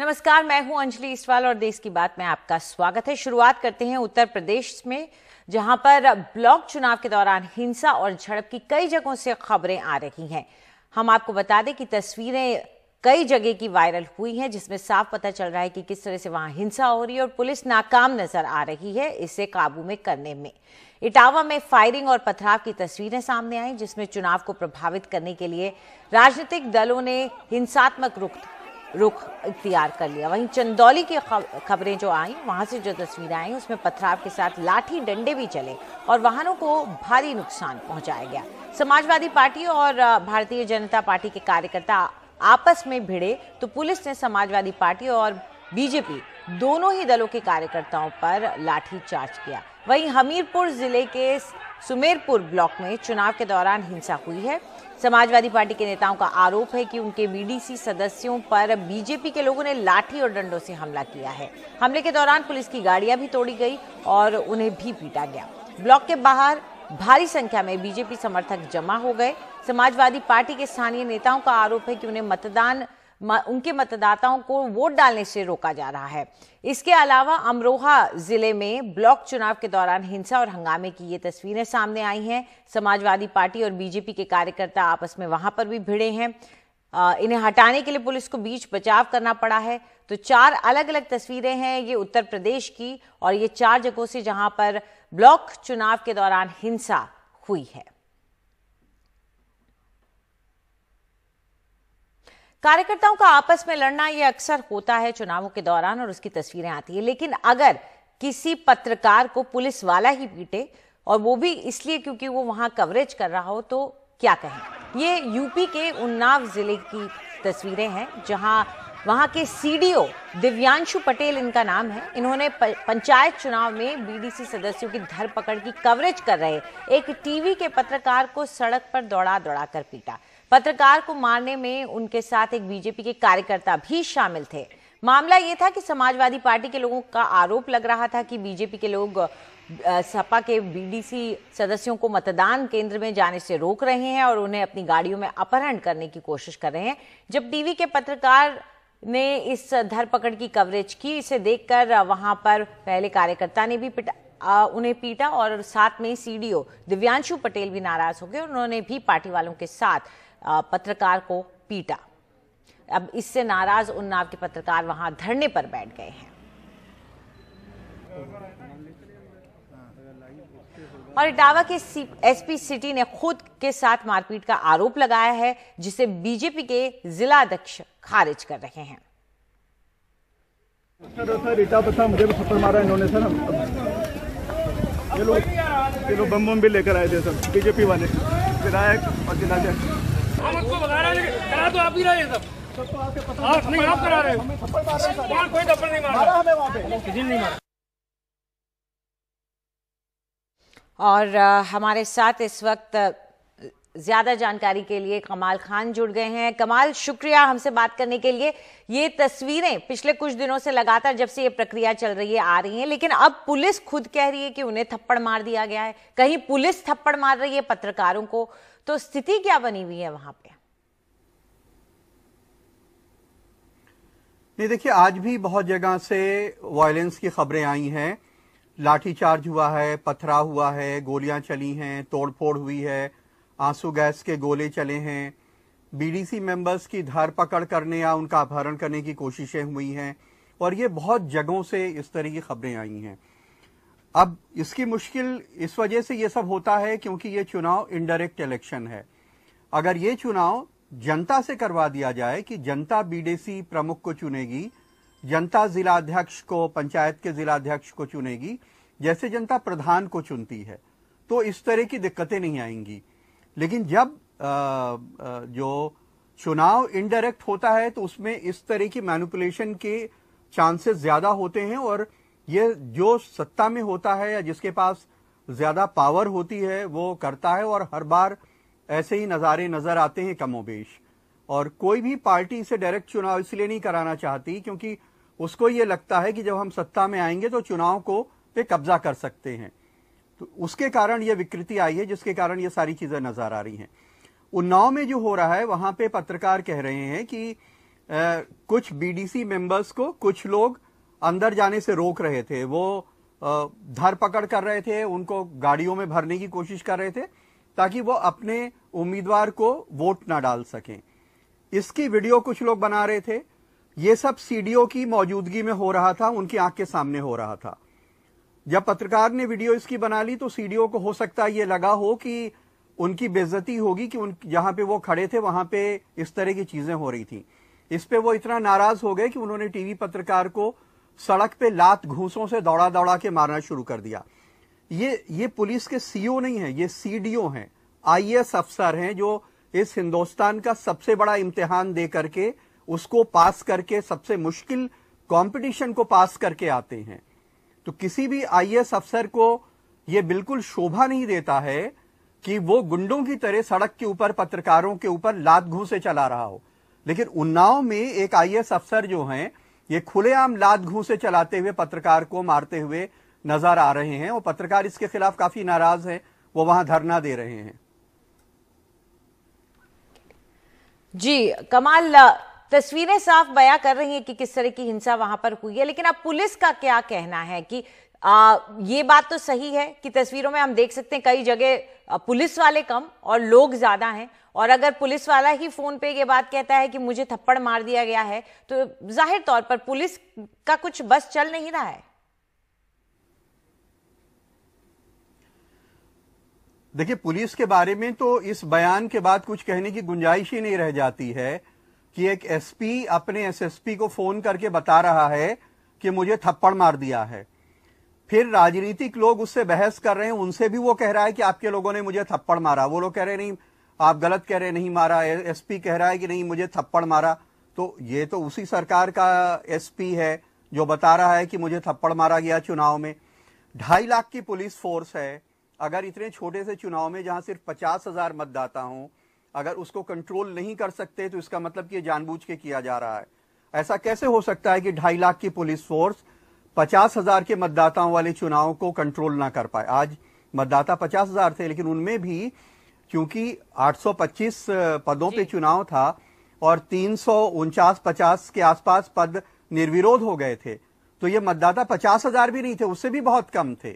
नमस्कार मैं हूं अंजलि इसवाल और देश की बात में आपका स्वागत है शुरुआत करते हैं उत्तर प्रदेश में जहां पर ब्लॉक चुनाव के दौरान हिंसा और झड़प की कई जगहों से खबरें आ रही हैं हम आपको बता दें कि तस्वीरें कई जगह की वायरल हुई हैं जिसमें साफ पता चल रहा है कि किस तरह से वहां हिंसा हो रही है और पुलिस नाकाम नजर आ रही है इसे काबू में करने में इटावा में फायरिंग और पथराव की तस्वीरें सामने आई जिसमें चुनाव को प्रभावित करने के लिए राजनीतिक दलों ने हिंसात्मक रुख रुख इख्तियार कर लिया वहीं चंदौली की खबरें जो आई वहां से जो तस्वीरें आई उसमें पथराव के साथ लाठी डंडे भी चले और वाहनों को भारी नुकसान पहुंचाया गया समाजवादी पार्टी और भारतीय जनता पार्टी के कार्यकर्ता आपस में भिड़े तो पुलिस ने समाजवादी पार्टी और बीजेपी दोनों ही दलों के कार्यकर्ताओं पर लाठी चार्ज किया वहीं हमीरपुर जिले के सुमेरपुर ब्लॉक में चुनाव के दौरान हिंसा हुई है समाजवादी पार्टी के नेताओं का आरोप है कि उनके बीडीसी सदस्यों पर बीजेपी के लोगों ने लाठी और डंडों से हमला किया है हमले के दौरान पुलिस की गाड़ियां भी तोड़ी गई और उन्हें भी पीटा गया ब्लॉक के बाहर भारी संख्या में बीजेपी समर्थक जमा हो गए समाजवादी पार्टी के स्थानीय नेताओं का आरोप है कि उन्हें मतदान उनके मतदाताओं को वोट डालने से रोका जा रहा है इसके अलावा अमरोहा जिले में ब्लॉक चुनाव के दौरान हिंसा और हंगामे की ये तस्वीरें सामने आई हैं समाजवादी पार्टी और बीजेपी के कार्यकर्ता आपस में वहां पर भी भिड़े हैं इन्हें हटाने के लिए पुलिस को बीच बचाव करना पड़ा है तो चार अलग अलग तस्वीरें हैं ये उत्तर प्रदेश की और ये चार जगहों से जहां पर ब्लॉक चुनाव के दौरान हिंसा हुई है कार्यकर्ताओं का आपस में लड़ना यह अक्सर होता है चुनावों के दौरान और उसकी तस्वीरें आती है लेकिन अगर किसी पत्रकार को पुलिस वाला ही पीटे और वो भी इसलिए क्योंकि वो वहां कवरेज कर रहा हो तो क्या कहें ये यूपी के उन्नाव जिले की तस्वीरें हैं जहां वहां के सीडीओ दिव्यांशु पटेल इनका नाम है इन्होंने पंचायत चुनाव में बीडीसी सदस्यों की धरपकड़ की कवरेज कर रहे एक टीवी के पत्रकार को सड़क पर दौड़ा दौड़ा कर पीटा पत्रकार को मारने में उनके साथ एक बीजेपी के कार्यकर्ता भी शामिल थे मामला ये था कि समाजवादी पार्टी के लोगों का आरोप लग रहा था कि बीजेपी के लोग सपा के बीडीसी सदस्यों को मतदान केंद्र में जाने से रोक रहे हैं और उन्हें अपनी गाड़ियों में अपहरण करने की कोशिश कर रहे हैं जब टीवी के पत्रकार ने इस धरपकड़ की कवरेज की इसे देखकर वहां पर पहले कार्यकर्ता ने भी पिटा उन्हें पीटा और साथ में सीडीओ दिव्यांशु पटेल भी नाराज हो गए उन्होंने भी पार्टी वालों के साथ पत्रकार को पीटा अब इससे नाराज उन्नाव के पत्रकार वहां धरने पर बैठ गए हैं और इटावा के एसपी सिटी ने खुद के साथ मारपीट का आरोप लगाया है जिसे बीजेपी के जिला अध्यक्ष खारिज कर रहे हैं सर मुझे भी छप्पड़ मारा इन्होंने सर ये लोग ये लोग बम बम भी लेकर आए थे सर बीजेपी वाले विधायक और जिलाध्यक्ष हम आपको रहे हैं करा तो आप ही रहे सब आप नहीं आप करा रहे कोई थप्पड़ नहीं मारा हमें वहाँ पे नहीं मारा और हमारे साथ इस वक्त ज़्यादा जानकारी के लिए कमाल खान जुड़ गए हैं कमाल शुक्रिया हमसे बात करने के लिए ये तस्वीरें पिछले कुछ दिनों से लगातार जब से ये प्रक्रिया चल रही है आ रही हैं लेकिन अब पुलिस खुद कह रही है कि उन्हें थप्पड़ मार दिया गया है कहीं पुलिस थप्पड़ मार रही है पत्रकारों को तो स्थिति क्या बनी हुई है वहां पे नहीं देखिए आज भी बहुत जगह से वायलेंस की खबरें आई हैं लाठीचार्ज हुआ है पथरा हुआ है गोलियां चली हैं तोड़फोड़ हुई है आंसू गैस के गोले चले हैं बीडीसी मेंबर्स की धर पकड़ करने या उनका अपहरण करने की कोशिशें हुई हैं और ये बहुत जगहों से इस तरह की खबरें आई हैं अब इसकी मुश्किल इस वजह से ये सब होता है क्योंकि ये चुनाव इनडायरेक्ट इलेक्शन है अगर ये चुनाव जनता से करवा दिया जाए कि जनता बीडीसी प्रमुख को चुनेगी जनता जिलाध्यक्ष को पंचायत के जिलाध्यक्ष को चुनेगी जैसे जनता प्रधान को चुनती है तो इस तरह की दिक्कतें नहीं आएंगी लेकिन जब आ, आ, जो चुनाव इनडायरेक्ट होता है तो उसमें इस तरह की मैनुपुलेशन के चांसेस ज्यादा होते हैं और ये जो सत्ता में होता है या जिसके पास ज्यादा पावर होती है वो करता है और हर बार ऐसे ही नज़ारे नजर आते हैं कमोबेश और कोई भी पार्टी इसे डायरेक्ट चुनाव इसलिए नहीं कराना चाहती क्योंकि उसको ये लगता है कि जब हम सत्ता में आएंगे तो चुनाव को पे कब्जा कर सकते हैं तो उसके कारण ये विकृति आई है जिसके कारण ये सारी चीजें नजर आ रही हैं उन्नाव में जो हो रहा है वहां पे पत्रकार कह रहे हैं कि आ, कुछ बीडीसी मेंबर्स को कुछ लोग अंदर जाने से रोक रहे थे वो धर पकड़ कर रहे थे उनको गाड़ियों में भरने की कोशिश कर रहे थे ताकि वो अपने उम्मीदवार को वोट ना डाल सकें इसकी वीडियो कुछ लोग बना रहे थे ये सब सीडीओ की मौजूदगी में हो रहा था उनकी आंख के सामने हो रहा था जब पत्रकार ने वीडियो इसकी बना ली तो सीडीओ को हो सकता है ये लगा हो कि उनकी बेजती होगी कि उन जहां पे वो खड़े थे वहां पे इस तरह की चीजें हो रही थी इस पे वो इतना नाराज हो गए कि उन्होंने टीवी पत्रकार को सड़क पे लात घूसों से दौड़ा दौड़ा के मारना शुरू कर दिया ये ये पुलिस के सीओ नहीं है ये सीडीओ हैं आईएएस अफसर हैं जो इस हिंदुस्तान का सबसे बड़ा इम्तिहान दे करके उसको पास करके सबसे मुश्किल कंपटीशन को पास करके आते हैं तो किसी भी आईएएस अफसर को यह बिल्कुल शोभा नहीं देता है कि वो गुंडों की तरह सड़क के ऊपर पत्रकारों के ऊपर लात घूसे चला रहा हो लेकिन उन्नाव में एक आईएएस अफसर जो हैं ये खुलेआम लाद घूसे चलाते हुए पत्रकार को मारते हुए नजर आ रहे हैं और पत्रकार इसके खिलाफ काफी नाराज हैं वो वहां धरना दे रहे हैं जी कमाल तस्वीरें साफ बयां कर रही हैं कि किस तरह की हिंसा वहां पर हुई है लेकिन अब पुलिस का क्या कहना है कि आ, ये बात तो सही है कि तस्वीरों में हम देख सकते हैं कई जगह पुलिस वाले कम और लोग ज्यादा हैं और अगर पुलिस वाला ही फोन पे ये बात कहता है कि मुझे थप्पड़ मार दिया गया है तो जाहिर तौर पर पुलिस का कुछ बस चल नहीं रहा है देखिए पुलिस के बारे में तो इस बयान के बाद कुछ कहने की गुंजाइश ही नहीं रह जाती है कि एक एसपी अपने एसएसपी को फोन करके बता रहा है कि मुझे थप्पड़ मार दिया है फिर राजनीतिक लोग उससे बहस कर रहे हैं उनसे भी वो कह रहा है कि आपके लोगों ने मुझे थप्पड़ मारा वो लोग कह रहे नहीं आप गलत कह रहे नहीं मारा एसपी कह रहा है कि नहीं मुझे थप्पड़ मारा तो ये तो उसी सरकार का एसपी है जो बता रहा है कि मुझे थप्पड़ मारा गया चुनाव में ढाई लाख की पुलिस फोर्स है अगर इतने छोटे से चुनाव में जहां सिर्फ पचास हजार मतदाता हूं अगर उसको कंट्रोल नहीं कर सकते तो इसका मतलब कि जानबूझ के किया जा रहा है ऐसा कैसे हो सकता है कि ढाई लाख की पुलिस फोर्स पचास हजार के मतदाताओं वाले चुनाव को कंट्रोल ना कर पाए आज मतदाता पचास हजार थे लेकिन उनमें भी क्योंकि 825 पदों पे चुनाव था और तीन सौ उनचास पचास के आसपास पद निर्विरोध हो गए थे तो ये मतदाता पचास हजार भी नहीं थे उससे भी बहुत कम थे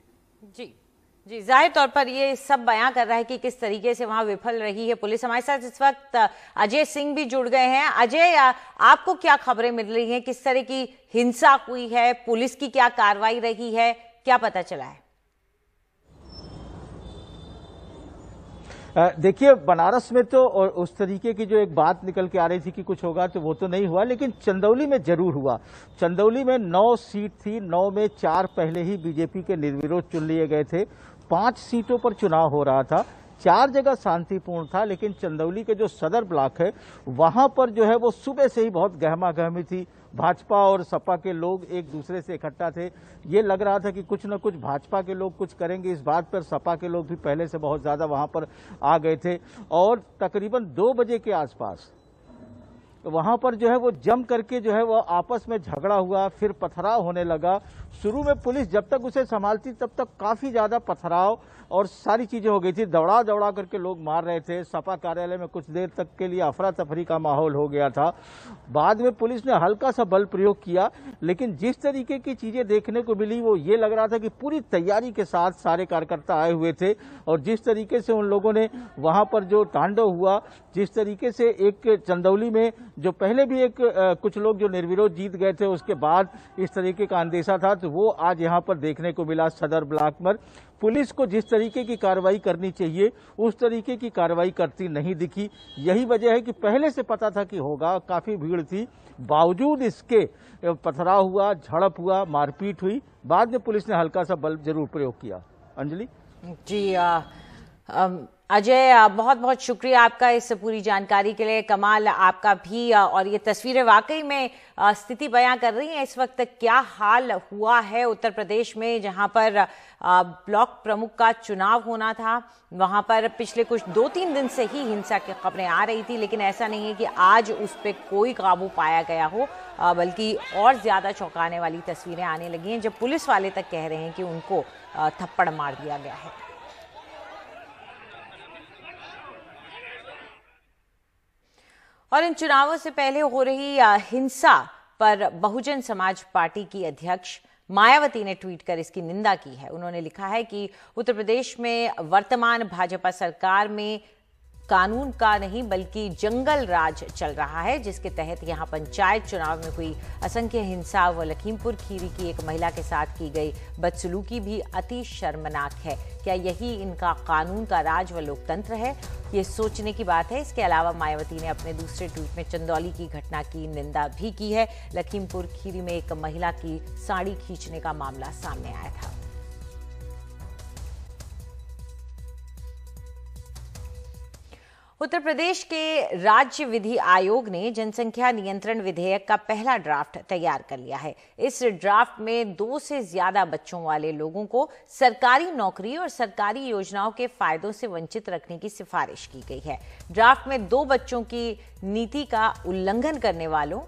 जी जी जाहिर तौर पर ये सब बयां कर रहा है कि किस तरीके से वहां विफल रही है पुलिस हमारे साथ इस वक्त अजय सिंह भी जुड़ गए हैं अजय आपको क्या खबरें मिल रही हैं किस तरह की हिंसा हुई है पुलिस की क्या कार्रवाई रही है क्या पता चला है देखिए बनारस में तो और उस तरीके की जो एक बात निकल के आ रही थी कि कुछ होगा तो वो तो नहीं हुआ लेकिन चंदौली में जरूर हुआ चंदौली में नौ सीट थी नौ में चार पहले ही बीजेपी के निर्विरोध चुन लिए गए थे पांच सीटों पर चुनाव हो रहा था चार जगह शांतिपूर्ण था लेकिन चंदौली के जो सदर ब्लॉक है वहां पर जो है वो सुबह से ही बहुत गहमा गहमी थी भाजपा और सपा के लोग एक दूसरे से इकट्ठा थे ये लग रहा था कि कुछ न कुछ भाजपा के लोग कुछ करेंगे इस बात पर सपा के लोग भी पहले से बहुत ज़्यादा वहां पर आ गए थे और तकरीबन दो बजे के आसपास वहाँ पर जो है वो जम करके जो है वो आपस में झगड़ा हुआ फिर पथराव होने लगा शुरू में पुलिस जब तक उसे संभालती तब तक काफ़ी ज़्यादा पथराव और सारी चीज़ें हो गई थी दौड़ा दौड़ा करके लोग मार रहे थे सपा कार्यालय में कुछ देर तक के लिए अफरा तफरी का माहौल हो गया था बाद में पुलिस ने हल्का सा बल प्रयोग किया लेकिन जिस तरीके की चीज़ें देखने को मिली वो ये लग रहा था कि पूरी तैयारी के साथ सारे कार्यकर्ता आए हुए थे और जिस तरीके से उन लोगों ने वहाँ पर जो तांडव हुआ जिस तरीके से एक चंदौली में जो पहले भी एक कुछ लोग जो निर्विरोध जीत गए थे उसके बाद इस तरीके का अंदेशा था तो वो आज यहाँ पर देखने को मिला सदर ब्लॉक पर पुलिस को जिस तरीके की कार्रवाई करनी चाहिए उस तरीके की कार्रवाई करती नहीं दिखी यही वजह है कि पहले से पता था कि होगा काफ़ी भीड़ थी बावजूद इसके पथराव हुआ झड़प हुआ मारपीट हुई बाद में पुलिस ने हल्का सा बल्ब जरूर प्रयोग किया अंजलि जी आ, आ, अजय बहुत बहुत शुक्रिया आपका इस पूरी जानकारी के लिए कमाल आपका भी और ये तस्वीरें वाकई में स्थिति बयां कर रही हैं इस वक्त क्या हाल हुआ है उत्तर प्रदेश में जहां पर ब्लॉक प्रमुख का चुनाव होना था वहां पर पिछले कुछ दो तीन दिन से ही हिंसा की खबरें आ रही थी लेकिन ऐसा नहीं है कि आज उस पर कोई काबू पाया गया हो बल्कि और ज़्यादा चौंकाने वाली तस्वीरें आने लगी हैं जब पुलिस वाले तक कह रहे हैं कि उनको थप्पड़ मार दिया गया है और इन चुनावों से पहले हो रही हिंसा पर बहुजन समाज पार्टी की अध्यक्ष मायावती ने ट्वीट कर इसकी निंदा की है उन्होंने लिखा है कि उत्तर प्रदेश में वर्तमान भाजपा सरकार में कानून का नहीं बल्कि जंगल राज चल रहा है जिसके तहत यहाँ पंचायत चुनाव में हुई असंख्य हिंसा व लखीमपुर खीरी की एक महिला के साथ की गई बदसलूकी भी अति शर्मनाक है क्या यही इनका कानून का राज व लोकतंत्र है ये सोचने की बात है इसके अलावा मायावती ने अपने दूसरे ट्वीट में चंदौली की घटना की निंदा भी की है लखीमपुर खीरी में एक महिला की साड़ी खींचने का मामला सामने आया था उत्तर प्रदेश के राज्य विधि आयोग ने जनसंख्या नियंत्रण विधेयक का पहला ड्राफ्ट तैयार कर लिया है इस ड्राफ्ट में दो से ज्यादा बच्चों वाले लोगों को सरकारी नौकरी और सरकारी योजनाओं के फायदों से वंचित रखने की सिफारिश की गई है ड्राफ्ट में दो बच्चों की नीति का उल्लंघन करने वालों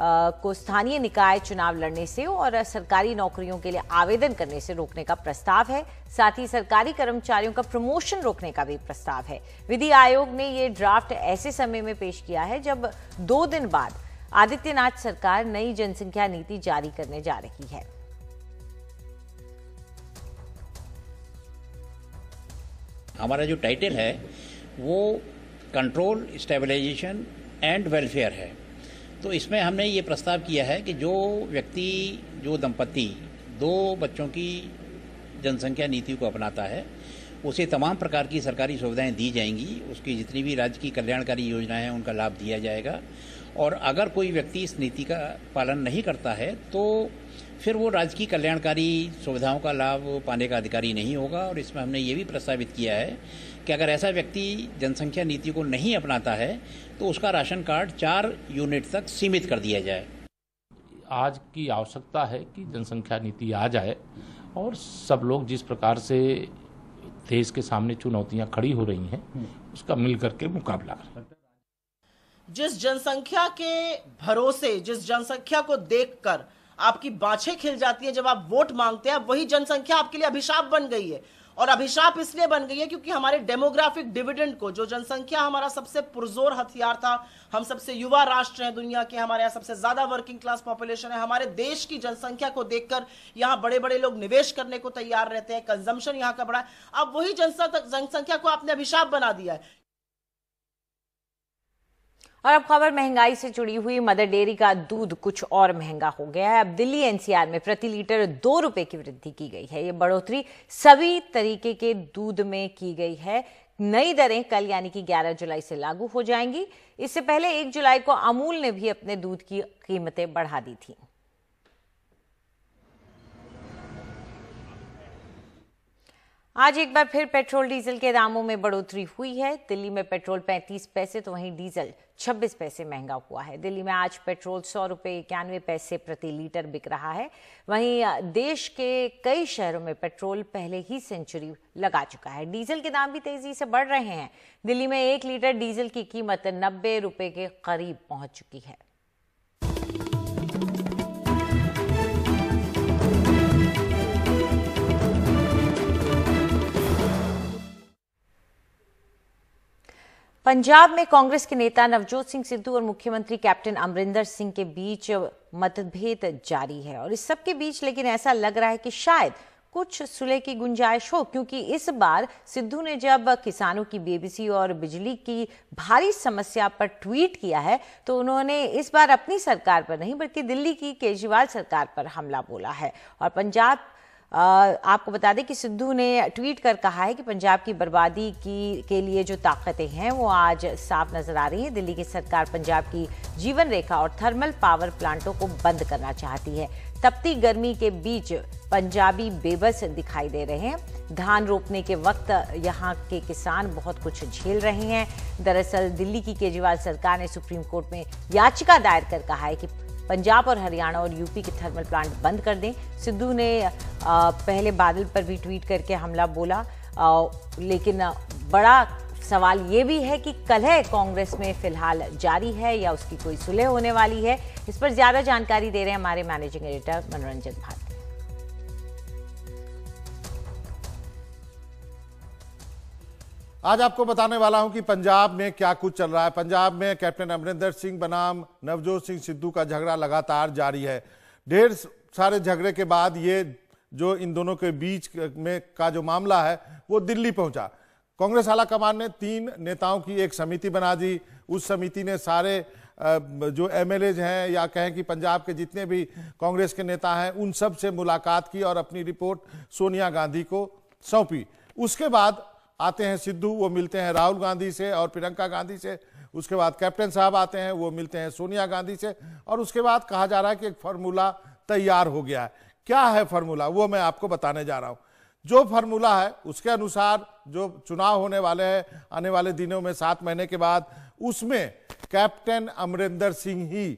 को स्थानीय निकाय चुनाव लड़ने से और सरकारी नौकरियों के लिए आवेदन करने से रोकने का प्रस्ताव है साथ ही सरकारी कर्मचारियों का प्रमोशन रोकने का भी प्रस्ताव है विधि आयोग ने ये ड्राफ्ट ऐसे समय में पेश किया है जब दो दिन बाद आदित्यनाथ सरकार नई जनसंख्या नीति जारी करने जा रही है हमारा जो टाइटल है वो कंट्रोल स्टेबलाइजेशन एंड वेलफेयर है तो इसमें हमने ये प्रस्ताव किया है कि जो व्यक्ति जो दंपति दो बच्चों की जनसंख्या नीति को अपनाता है उसे तमाम प्रकार की सरकारी सुविधाएं दी जाएंगी उसकी जितनी भी राज्य की कल्याणकारी योजनाएं हैं उनका लाभ दिया जाएगा और अगर कोई व्यक्ति इस नीति का पालन नहीं करता है तो फिर वो राज्य की कल्याणकारी सुविधाओं का लाभ पाने का अधिकारी नहीं होगा और इसमें हमने ये भी प्रस्तावित किया है कि अगर ऐसा व्यक्ति जनसंख्या नीति को नहीं अपनाता है तो उसका राशन कार्ड चार यूनिट तक सीमित कर दिया जाए आज की आवश्यकता है कि जनसंख्या नीति आ जाए और सब लोग जिस प्रकार से देश के सामने चुनौतियां खड़ी हो रही हैं उसका मिल करके मुकाबला करें जिस जनसंख्या के भरोसे जिस जनसंख्या को देखकर आपकी बाछे खिल जाती है जब आप वोट मांगते हैं वही जनसंख्या आपके लिए अभिशाप बन गई है और अभिशाप इसलिए बन गई है क्योंकि हमारे डेमोग्राफिक डिविडेंड को जो जनसंख्या हमारा सबसे पुरजोर हथियार था हम सबसे युवा राष्ट्र हैं दुनिया के हमारे यहाँ सबसे ज्यादा वर्किंग क्लास पॉपुलेशन है हमारे देश की जनसंख्या को देखकर यहाँ बड़े बड़े लोग निवेश करने को तैयार रहते हैं कंजम्पशन यहाँ का बड़ा है अब वही जनसंख्या को आपने अभिशाप बना दिया है और अब खबर महंगाई से जुड़ी हुई मदर डेयरी का दूध कुछ और महंगा हो गया है अब दिल्ली एनसीआर में प्रति लीटर दो रुपए की वृद्धि की गई है ये बढ़ोतरी सभी तरीके के दूध में की गई है नई दरें कल यानी कि 11 जुलाई से लागू हो जाएंगी इससे पहले 1 जुलाई को अमूल ने भी अपने दूध की कीमतें बढ़ा दी थी आज एक बार फिर पेट्रोल डीजल के दामों में बढ़ोतरी हुई है दिल्ली में पेट्रोल 35 पैसे तो वहीं डीजल 26 पैसे महंगा हुआ है दिल्ली में आज पेट्रोल सौ रुपये इक्यानवे पैसे प्रति लीटर बिक रहा है वहीं देश के कई शहरों में पेट्रोल पहले ही सेंचुरी लगा चुका है डीजल के दाम भी तेजी से बढ़ रहे हैं दिल्ली में एक लीटर डीजल की कीमत नब्बे रुपये के करीब पहुँच चुकी है पंजाब में कांग्रेस के नेता नवजोत सिंह सिद्धू और मुख्यमंत्री कैप्टन अमरिंदर सिंह के बीच मतभेद जारी है और इस सबके बीच लेकिन ऐसा लग रहा है कि शायद कुछ सुलह की गुंजाइश हो क्योंकि इस बार सिद्धू ने जब किसानों की बेबीसी और बिजली की भारी समस्या पर ट्वीट किया है तो उन्होंने इस बार अपनी सरकार पर नहीं बल्कि दिल्ली की केजरीवाल सरकार पर हमला बोला है और पंजाब आपको बता दें कि सिद्धू ने ट्वीट कर कहा है कि पंजाब की बर्बादी की के लिए जो ताकतें हैं वो आज साफ नजर आ रही है दिल्ली की सरकार पंजाब की जीवन रेखा और थर्मल पावर प्लांटों को बंद करना चाहती है तपती गर्मी के बीच पंजाबी बेबस दिखाई दे रहे हैं धान रोपने के वक्त यहाँ के किसान बहुत कुछ झेल रहे हैं दरअसल दिल्ली की केजरीवाल सरकार ने सुप्रीम कोर्ट में याचिका दायर कर कहा है कि पंजाब और हरियाणा और यूपी के थर्मल प्लांट बंद कर दें सिद्धू ने पहले बादल पर भी ट्वीट करके हमला बोला लेकिन बड़ा सवाल ये भी है कि कलह कांग्रेस में फिलहाल जारी है या उसकी कोई सुलह होने वाली है इस पर ज्यादा जानकारी दे रहे हैं हमारे मैनेजिंग एडिटर मनोरंजन भारती आज आपको बताने वाला हूं कि पंजाब में क्या कुछ चल रहा है पंजाब में कैप्टन अमरिंदर सिंह बनाम नवजोत सिंह सिद्धू का झगड़ा लगातार जारी है ढेर सारे झगड़े के बाद ये जो इन दोनों के बीच में का जो मामला है वो दिल्ली पहुंचा कांग्रेस आला कमान ने तीन नेताओं की एक समिति बना दी उस समिति ने सारे जो एम हैं या कहें कि पंजाब के जितने भी कांग्रेस के नेता हैं उन सब से मुलाकात की और अपनी रिपोर्ट सोनिया गांधी को सौंपी उसके बाद आते हैं सिद्धू वो मिलते हैं राहुल गांधी से और प्रियंका गांधी से उसके बाद कैप्टन साहब आते हैं वो मिलते हैं सोनिया गांधी से और उसके बाद कहा जा रहा है कि एक फार्मूला तैयार हो गया है क्या है फार्मूला वो मैं आपको बताने जा रहा हूँ जो फार्मूला है उसके अनुसार जो चुनाव होने वाले हैं आने वाले दिनों में सात महीने के बाद उसमें कैप्टन अमरिंदर सिंह ही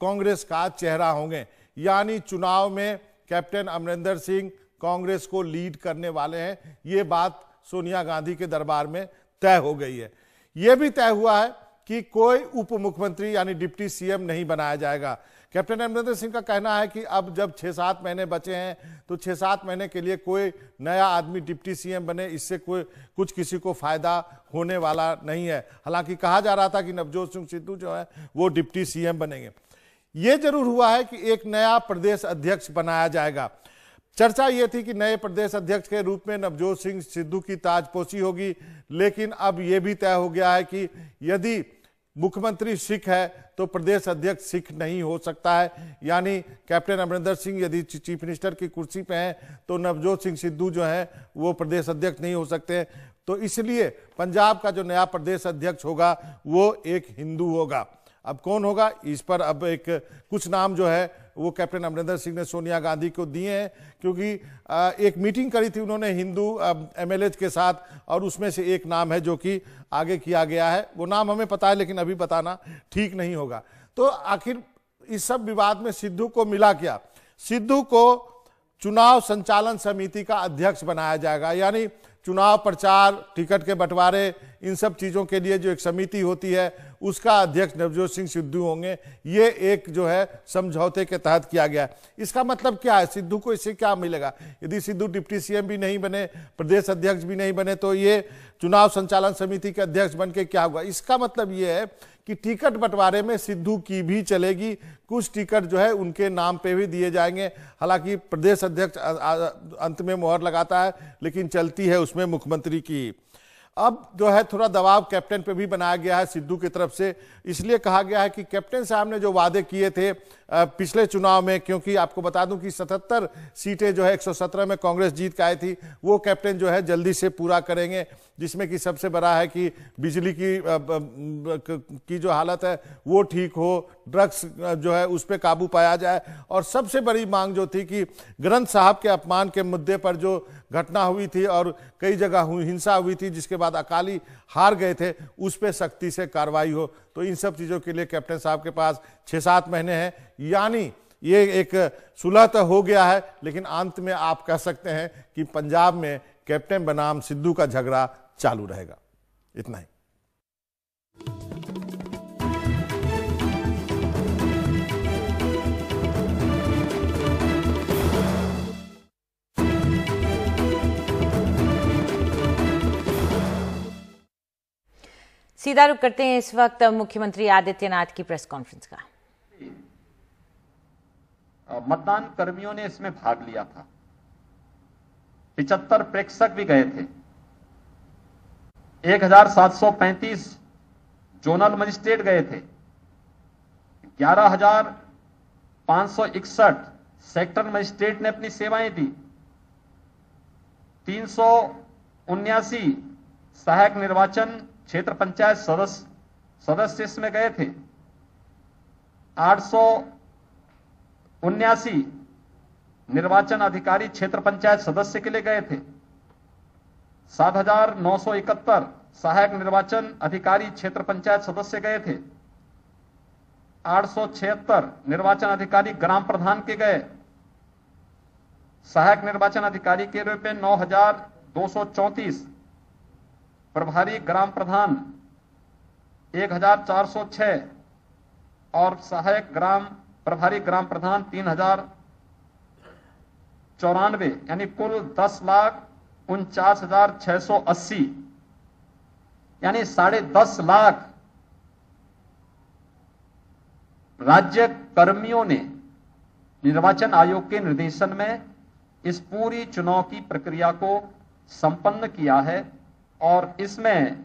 कांग्रेस का चेहरा होंगे यानी चुनाव में कैप्टन अमरिंदर सिंह कांग्रेस को लीड करने वाले हैं ये बात सोनिया गांधी के दरबार में तय हो गई है यह भी तय हुआ है कि कोई उप मुख्यमंत्री यानी डिप्टी सीएम नहीं बनाया जाएगा कैप्टन अमरिंदर सिंह का कहना है कि अब जब छः सात महीने बचे हैं तो छः सात महीने के लिए कोई नया आदमी डिप्टी सीएम बने इससे कोई कुछ किसी को फायदा होने वाला नहीं है हालांकि कहा जा रहा था कि नवजोत सिंह सिद्धू जो है वो डिप्टी सीएम बनेंगे ये जरूर हुआ है कि एक नया प्रदेश अध्यक्ष बनाया जाएगा चर्चा ये थी कि नए प्रदेश अध्यक्ष के रूप में नवजोत सिंह सिद्धू की ताजपोशी होगी लेकिन अब ये भी तय हो गया है कि यदि मुख्यमंत्री सिख है तो प्रदेश अध्यक्ष सिख नहीं हो सकता है यानी कैप्टन अमरिंदर सिंह यदि चीफ मिनिस्टर की कुर्सी पे हैं तो नवजोत सिंह सिद्धू जो हैं वो प्रदेश अध्यक्ष नहीं हो सकते तो इसलिए पंजाब का जो नया प्रदेश अध्यक्ष होगा वो एक हिंदू होगा अब कौन होगा इस पर अब एक कुछ नाम जो है वो कैप्टन अमरिंदर सिंह ने सोनिया गांधी को दिए हैं क्योंकि एक मीटिंग करी थी उन्होंने हिंदू एम के साथ और उसमें से एक नाम है जो कि आगे किया गया है वो नाम हमें पता है लेकिन अभी बताना ठीक नहीं होगा तो आखिर इस सब विवाद में सिद्धू को मिला क्या सिद्धू को चुनाव संचालन समिति का अध्यक्ष बनाया जाएगा यानी चुनाव प्रचार टिकट के बंटवारे इन सब चीज़ों के लिए जो एक समिति होती है उसका अध्यक्ष नवजोत सिंह सिद्धू होंगे ये एक जो है समझौते के तहत किया गया है इसका मतलब क्या है सिद्धू को इससे क्या मिलेगा यदि सिद्धू डिप्टी सीएम भी नहीं बने प्रदेश अध्यक्ष भी नहीं बने तो ये चुनाव संचालन समिति के अध्यक्ष बन के क्या हुआ इसका मतलब ये है कि टिकट बंटवारे में सिद्धू की भी चलेगी कुछ टिकट जो है उनके नाम पे भी दिए जाएंगे हालांकि प्रदेश अध्यक्ष अंत में मोहर लगाता है लेकिन चलती है उसमें मुख्यमंत्री की अब जो है थोड़ा दबाव कैप्टन पे भी बनाया गया है सिद्धू की तरफ से इसलिए कहा गया है कि कैप्टन साहब ने जो वादे किए थे पिछले चुनाव में क्योंकि आपको बता दूं कि 77 सीटें जो है 117 में कांग्रेस जीत के आई थी वो कैप्टन जो है जल्दी से पूरा करेंगे जिसमें कि सबसे बड़ा है कि बिजली की की जो हालत है वो ठीक हो ड्रग्स जो है उस पर काबू पाया जाए और सबसे बड़ी मांग जो थी कि ग्रंथ साहब के अपमान के मुद्दे पर जो घटना हुई थी और कई जगह हिंसा हुई थी जिसके बाद अकाली हार गए थे उस पर सख्ती से कार्रवाई हो तो इन सब चीज़ों के लिए कैप्टन साहब के पास छः सात महीने हैं यानी ये एक सुलह तो हो गया है लेकिन अंत में आप कह सकते हैं कि पंजाब में कैप्टन बनाम सिद्धू का झगड़ा चालू रहेगा इतना ही सीधा रुख करते हैं इस वक्त मुख्यमंत्री आदित्यनाथ की प्रेस कॉन्फ्रेंस का मतदान कर्मियों ने इसमें भाग लिया था पिचहत्तर प्रेक्षक भी गए थे 1735 जोनल मजिस्ट्रेट गए थे 11561 सेक्टर मजिस्ट्रेट ने अपनी सेवाएं दी तीन सौ उन्यासी सहायक निर्वाचन क्षेत्र पंचायत सदस्य सदस्य इसमें गए थे आठ सौ उन्यासी निर्वाचन अधिकारी क्षेत्र पंचायत सदस्य के लिए गए थे सात हजार नौ सौ इकहत्तर सहायक निर्वाचन अधिकारी क्षेत्र पंचायत सदस्य गए थे आठ सौ छिहत्तर निर्वाचन अधिकारी ग्राम प्रधान के गए सहायक निर्वाचन अधिकारी के रूप में नौ हजार दो सौ चौंतीस प्रभारी ग्राम प्रधान 1406 और सहायक ग्राम प्रभारी ग्राम प्रधान तीन हजार चौरानवे यानी कुल दस लाख उनचास हजार छह सौ अस्सी यानी साढ़े दस लाख राज्य कर्मियों ने निर्वाचन आयोग के निर्देशन में इस पूरी चुनाव की प्रक्रिया को संपन्न किया है और इसमें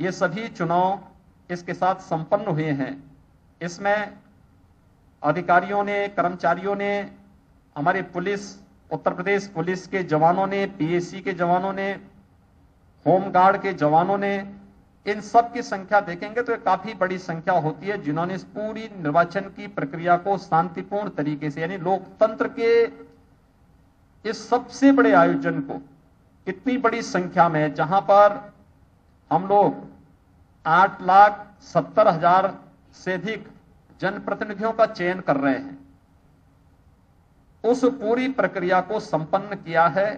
ये सभी चुनाव इसके साथ संपन्न हुए हैं इसमें अधिकारियों ने कर्मचारियों ने हमारे पुलिस उत्तर प्रदेश पुलिस के जवानों ने पीएसी के जवानों ने होमगार्ड के जवानों ने इन सब की संख्या देखेंगे तो काफी बड़ी संख्या होती है जिन्होंने पूरी निर्वाचन की प्रक्रिया को शांतिपूर्ण तरीके से यानी लोकतंत्र के इस सबसे बड़े आयोजन को इतनी बड़ी संख्या में जहां पर हम लोग आठ लाख सत्तर हजार से अधिक जनप्रतिनिधियों का चयन कर रहे हैं उस पूरी प्रक्रिया को संपन्न किया है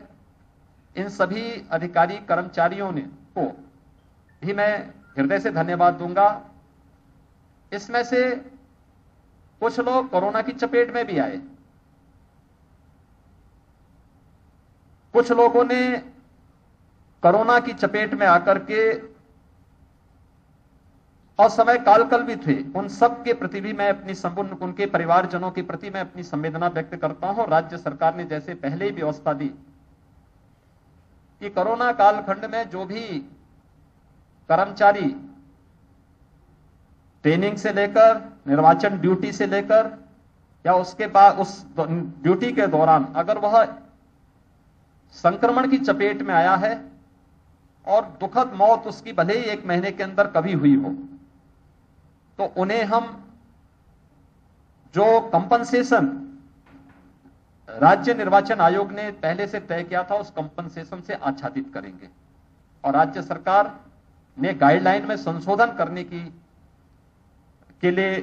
इन सभी अधिकारी कर्मचारियों ने को भी मैं हृदय से धन्यवाद दूंगा इसमें से कुछ लोग कोरोना की चपेट में भी आए कुछ लोगों ने कोरोना की चपेट में आकर के और समय कालकल भी थे उन सब के प्रति भी मैं अपनी संपूर्ण उनके परिवारजनों के प्रति मैं अपनी संवेदना व्यक्त करता हूं राज्य सरकार ने जैसे पहले ही व्यवस्था दी कि कोरोना कालखंड में जो भी कर्मचारी ट्रेनिंग से लेकर निर्वाचन ड्यूटी से लेकर या उसके बाद उस ड्यूटी के दौरान अगर वह संक्रमण की चपेट में आया है और दुखद मौत उसकी भले ही एक महीने के अंदर कभी हुई हो तो उन्हें हम जो कंपनसेशन राज्य निर्वाचन आयोग ने पहले से तय किया था उस कंपनसेशन से आच्छादित करेंगे और राज्य सरकार ने गाइडलाइन में संशोधन करने की के लिए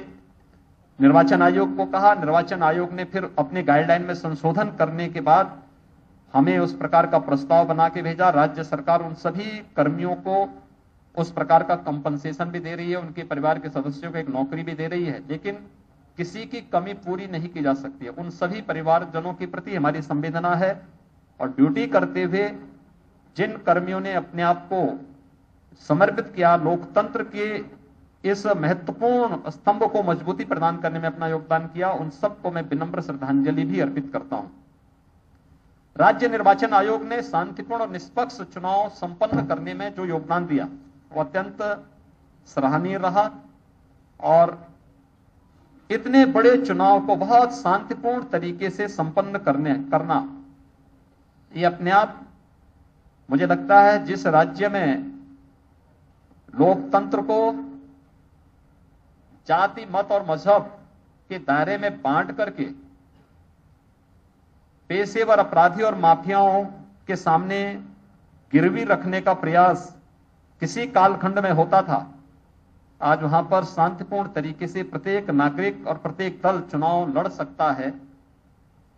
निर्वाचन आयोग को कहा निर्वाचन आयोग ने फिर अपने गाइडलाइन में संशोधन करने के बाद हमें उस प्रकार का प्रस्ताव बना के भेजा राज्य सरकार उन सभी कर्मियों को उस प्रकार का कंपनसेशन भी दे रही है उनके परिवार के सदस्यों को एक नौकरी भी दे रही है लेकिन किसी की कमी पूरी नहीं की जा सकती है उन सभी परिवारजनों के प्रति हमारी संवेदना है और ड्यूटी करते हुए जिन कर्मियों ने अपने आप को समर्पित किया लोकतंत्र के इस महत्वपूर्ण स्तंभ को मजबूती प्रदान करने में अपना योगदान किया उन सबको मैं विनम्र श्रद्धांजलि भी अर्पित करता हूं राज्य निर्वाचन आयोग ने शांतिपूर्ण और निष्पक्ष चुनाव संपन्न करने में जो योगदान दिया वो अत्यंत सराहनीय रहा और इतने बड़े चुनाव को बहुत शांतिपूर्ण तरीके से संपन्न करने करना ये अपने आप मुझे लगता है जिस राज्य में लोकतंत्र को जाति मत और मजहब के दायरे में बांट करके पेशेवर अपराधी और माफियाओं के सामने गिरवी रखने का प्रयास किसी कालखंड में होता था आज वहां पर शांतिपूर्ण तरीके से प्रत्येक नागरिक और प्रत्येक दल चुनाव लड़ सकता है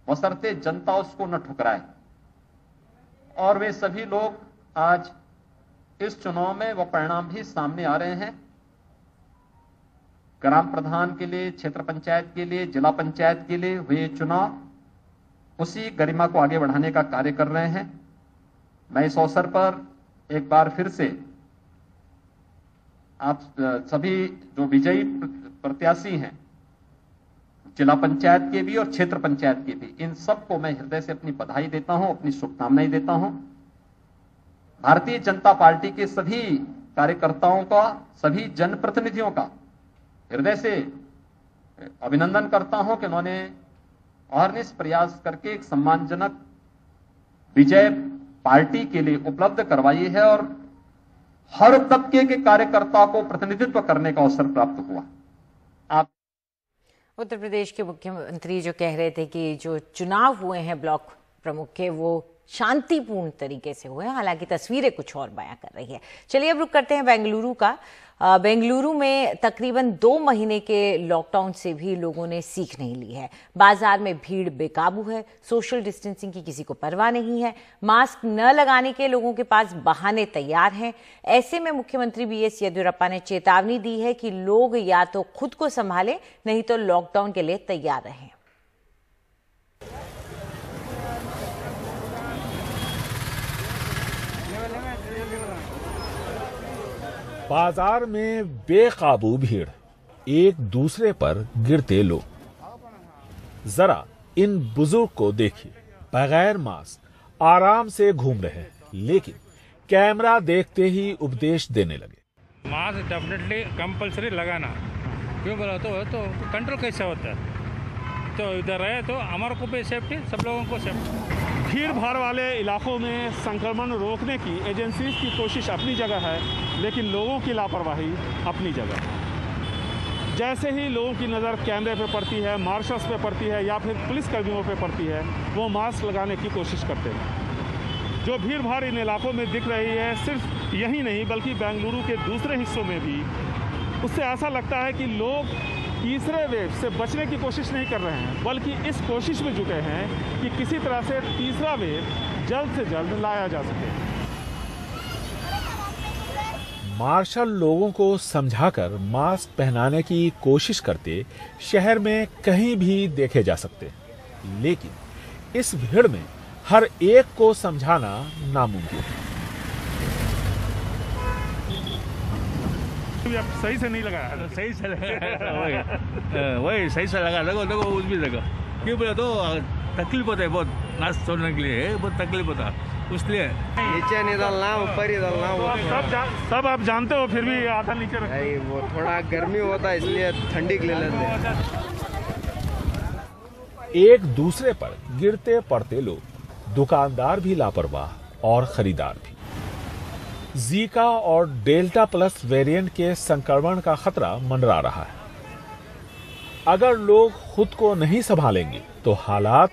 बसरते जनता उसको न ठुकराए और वे सभी लोग आज इस चुनाव में वह परिणाम भी सामने आ रहे हैं ग्राम प्रधान के लिए क्षेत्र पंचायत के लिए जिला पंचायत के लिए हुए चुनाव उसी गरिमा को आगे बढ़ाने का कार्य कर रहे हैं मैं इस अवसर पर एक बार फिर से आप सभी जो विजयी प्रत्याशी हैं जिला पंचायत के भी और क्षेत्र पंचायत के भी इन सबको मैं हृदय से अपनी बधाई देता हूं अपनी शुभकामनाएं देता हूं भारतीय जनता पार्टी के सभी कार्यकर्ताओं का सभी जनप्रतिनिधियों का हृदय से अभिनंदन करता हूं कि उन्होंने ऑर्निस प्रयास करके एक सम्मानजनक विजय पार्टी के लिए उपलब्ध करवाई है और हर तबके के कार्यकर्ता को प्रतिनिधित्व करने का अवसर प्राप्त हुआ आप उत्तर प्रदेश के मुख्यमंत्री जो कह रहे थे कि जो चुनाव हुए हैं ब्लॉक प्रमुख के वो शांतिपूर्ण तरीके से हुए हालांकि तस्वीरें कुछ और बयां कर रही है चलिए अब रुक करते हैं बेंगलुरु का बेंगलुरु में तकरीबन दो महीने के लॉकडाउन से भी लोगों ने सीख नहीं ली है बाजार में भीड़ बेकाबू है सोशल डिस्टेंसिंग की किसी को परवाह नहीं है मास्क न लगाने के लोगों के पास बहाने तैयार हैं ऐसे में मुख्यमंत्री बी एस येदियुरप्पा ने चेतावनी दी है कि लोग या तो खुद को संभालें नहीं तो लॉकडाउन के लिए तैयार रहें बाजार में बेकाबू भीड़ एक दूसरे पर गिरते लोग जरा इन बुजुर्ग को देखिए बगैर मास्क आराम से घूम रहे हैं लेकिन कैमरा देखते ही उपदेश देने लगे मास्क डेफिनेटली कंपलसरी लगाना क्यों बोला तो तो कंट्रोल कैसे होता है तो इधर रहे तो हमारे को भी सेफ्टी सब लोगों को सेफ्टी भीड़ भाड़ वाले इलाकों में संक्रमण रोकने की एजेंसीज की कोशिश अपनी जगह है लेकिन लोगों की लापरवाही अपनी जगह है जैसे ही लोगों की नज़र कैमरे पर पड़ती है मार्शल्स पर पड़ती है या फिर पुलिस कर्मियों पर पड़ती है वो मास्क लगाने की कोशिश करते हैं जो भीड़ भाड़ इन इलाकों में दिख रही है सिर्फ यही नहीं बल्कि बेंगलुरु के दूसरे हिस्सों में भी उससे ऐसा लगता है कि लोग तीसरे वेव से बचने की कोशिश नहीं कर रहे हैं बल्कि इस कोशिश में जुटे हैं कि किसी तरह से तीसरा वेव जल्द से जल्द लाया जा सके मार्शल लोगों को समझाकर मास्क पहनाने की कोशिश करते शहर में कहीं भी देखे जा सकते लेकिन इस भीड़ में हर एक को समझाना नामुमकिन है भी आप सही से नहीं लगाया हाँ, सही से लगाया वही हाँ, वही सही से लगा लगो लगो उस भी देखो क्यों बोले तो तकलीफ होता है बहुत नाच छोड़ने के लिए बहुत तकलीफ होता उसलिए नीचे नहीं डालना ऊपर ही डालना तो सब सब आप जानते हो फिर भी हाँ। आधा नीचे नहीं वो थोड़ा गर्मी होता है इसलिए ठंडी के ले लेते एक दूसरे पर गिरते पड़ते लोग दुकानदार भी लापरवाह और खरीदार भी जीका और डेल्टा प्लस वेरिएंट के संक्रमण का खतरा मंडरा रहा है अगर लोग खुद को नहीं संभालेंगे तो हालात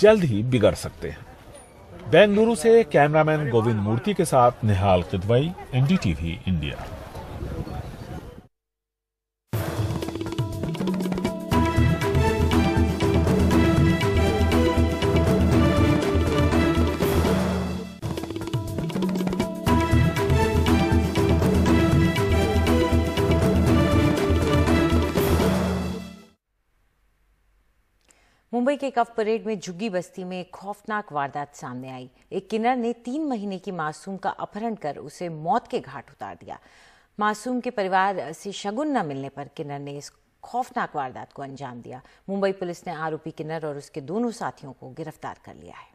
जल्द ही बिगड़ सकते हैं बेंगलुरु से कैमरामैन गोविंद मूर्ति के साथ निहाल किदवई एनडीटीवी इंडिया मुंबई के कफ परेड में झुग्गी बस्ती में एक खौफनाक वारदात सामने आई एक किन्नर ने तीन महीने की मासूम का अपहरण कर उसे मौत के घाट उतार दिया मासूम के परिवार से शगुन न मिलने पर किन्नर ने इस खौफनाक वारदात को अंजाम दिया मुंबई पुलिस ने आरोपी किन्नर और उसके दोनों साथियों को गिरफ्तार कर लिया है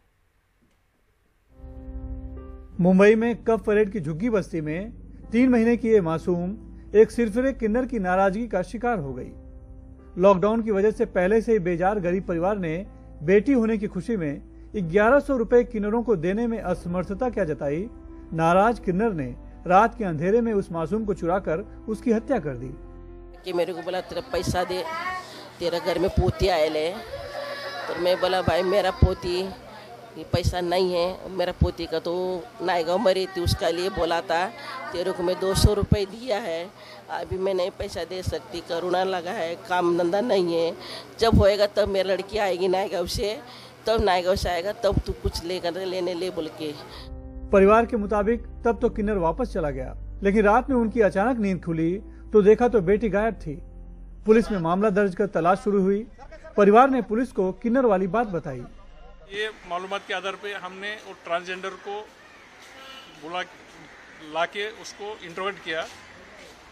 मुंबई में कफ परेड की झुग्गी बस्ती में तीन महीने की ये मासूम एक सिरफिरे किन्नर की नाराजगी का शिकार हो गई लॉकडाउन की वजह से पहले से ही बेजार गरीब परिवार ने बेटी होने की खुशी में ग्यारह सौ रूपए किन्नरों को देने में असमर्थता क्या जताई नाराज किन्नर ने रात के अंधेरे में उस मासूम को चुरा कर उसकी हत्या कर दी कि मेरे को बोला तेरा पैसा दे तेरा घर में पोती आए ले तो मैं बोला भाई मेरा पोती ये पैसा नहीं है मेरा पोती का तो नायगाँव मरी थी उसका लिए बोला था तेरे को मैं दो सौ रुपये दिया है अभी मैं नहीं पैसा दे सकती करोना लगा है काम धंधा नहीं है जब होएगा तब मेरी लड़की आएगी नायगाँव से तब नायगाँव से आएगा तब तू कुछ लेकर लेने ले बोल के परिवार के मुताबिक तब तो किन्नर वापस चला गया लेकिन रात में उनकी अचानक नींद खुली तो देखा तो बेटी गायब थी पुलिस में मामला दर्ज कर तलाश शुरू हुई परिवार ने पुलिस को किन्नर वाली बात बताई ये मालूम के आधार पे हमने ट्रांसजेंडर को बुला लाके उसको इंटरवेट किया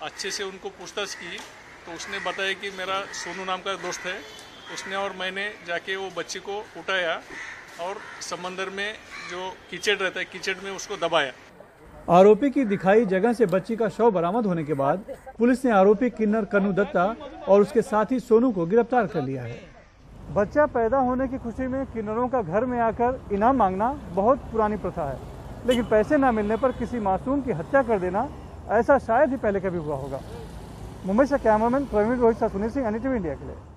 अच्छे से उनको पूछताछ की तो उसने बताया कि मेरा सोनू नाम का दोस्त है उसने और मैंने जाके वो बच्चे को उठाया और समंदर में जो कीचड़ रहता है कीचड़ में उसको दबाया आरोपी की दिखाई जगह से बच्ची का शव बरामद होने के बाद पुलिस ने आरोपी किन्नर कन्नू दत्ता और उसके साथी सोनू को गिरफ्तार कर लिया है बच्चा पैदा होने की खुशी में किन्नरों का घर में आकर इनाम मांगना बहुत पुरानी प्रथा है लेकिन पैसे न मिलने पर किसी मासूम की हत्या कर देना ऐसा शायद ही पहले कभी हुआ होगा मुंबई से कैमरामैन प्रवीण रोहित सा सुनील सिंह एनिटिव इंडिया के लिए